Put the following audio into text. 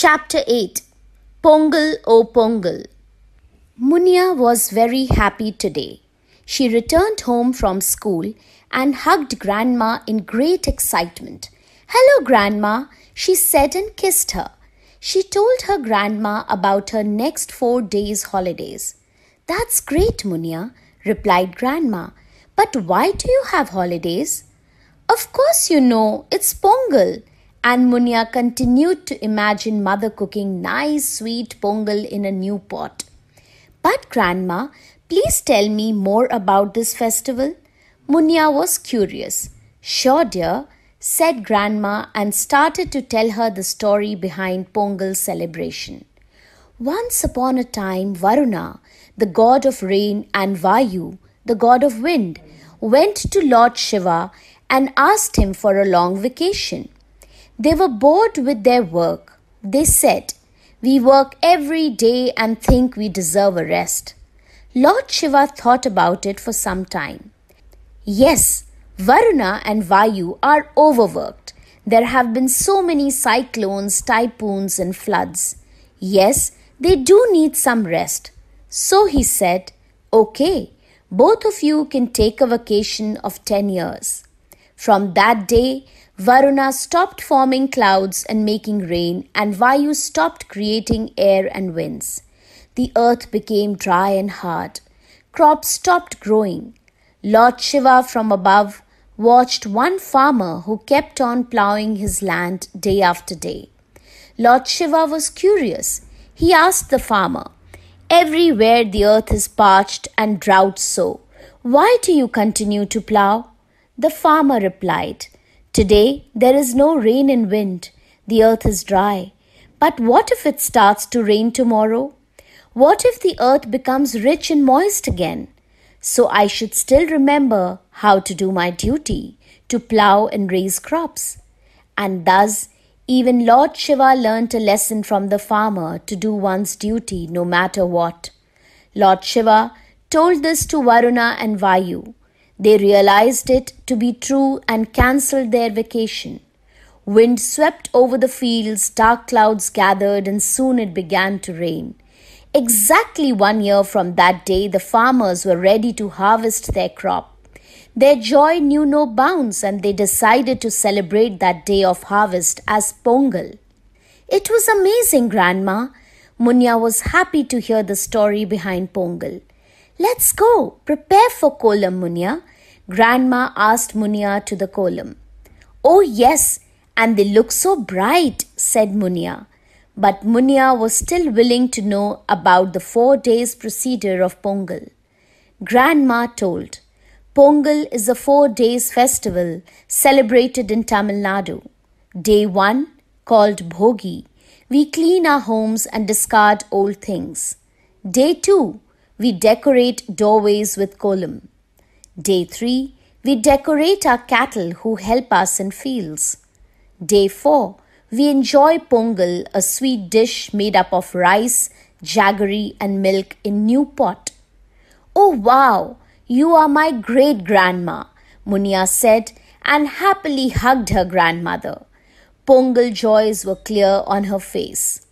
Chapter 8 Pongal O Pongal Munia was very happy today. She returned home from school and hugged Grandma in great excitement. Hello, Grandma, she said and kissed her. She told her grandma about her next four days' holidays. That's great, Munia, replied Grandma. But why do you have holidays? Of course, you know, it's Pongal and Munya continued to imagine mother cooking nice sweet pongal in a new pot. But grandma, please tell me more about this festival. Munya was curious. Sure, dear, said grandma and started to tell her the story behind Pongal's celebration. Once upon a time, Varuna, the god of rain, and Vayu, the god of wind, went to Lord Shiva and asked him for a long vacation. They were bored with their work. They said, We work every day and think we deserve a rest. Lord Shiva thought about it for some time. Yes, Varuna and Vayu are overworked. There have been so many cyclones, typhoons, and floods. Yes, they do need some rest. So he said, Okay, both of you can take a vacation of 10 years. From that day, Varuna stopped forming clouds and making rain, and Vayu stopped creating air and winds. The earth became dry and hard. Crops stopped growing. Lord Shiva from above watched one farmer who kept on ploughing his land day after day. Lord Shiva was curious. He asked the farmer, Everywhere the earth is parched and drought so. Why do you continue to plough? The farmer replied, Today there is no rain and wind. The earth is dry. But what if it starts to rain tomorrow? What if the earth becomes rich and moist again? So I should still remember how to do my duty to plough and raise crops. And thus, even Lord Shiva learnt a lesson from the farmer to do one's duty no matter what. Lord Shiva told this to Varuna and Vayu, they realized it to be true and cancelled their vacation. Wind swept over the fields, dark clouds gathered, and soon it began to rain. Exactly one year from that day, the farmers were ready to harvest their crop. Their joy knew no bounds, and they decided to celebrate that day of harvest as Pongal. It was amazing, Grandma. Munya was happy to hear the story behind Pongal. Let's go, prepare for Kolam, Munia. Grandma asked Munia to the Kolam. Oh, yes, and they look so bright, said Munia. But Munia was still willing to know about the four days procedure of Pongal. Grandma told, Pongal is a four days festival celebrated in Tamil Nadu. Day 1, called Bhogi, we clean our homes and discard old things. Day 2, we decorate doorways with kolam. Day 3, we decorate our cattle who help us in fields. Day 4, we enjoy pongal, a sweet dish made up of rice, jaggery, and milk in new pot. Oh wow, you are my great grandma, Munia said and happily hugged her grandmother. Pongal joys were clear on her face.